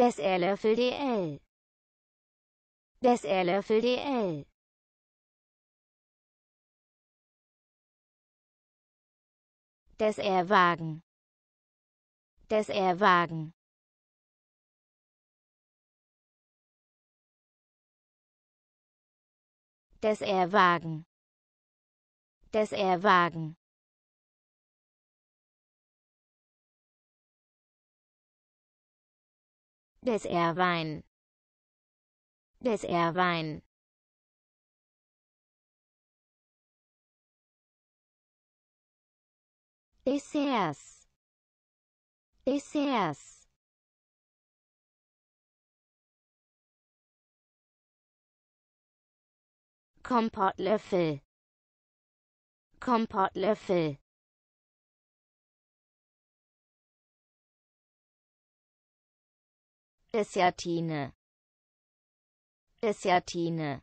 Des Erlöffel DL. Des Erlöffel DL. Des Erwagen. Des Erwagen. Des Erwagen. Des Erwagen. Des Erwein. Des Erwein. Desserts. Desserts. Kompottlöffel. Kompottlöffel. Desjatine. Desjatine.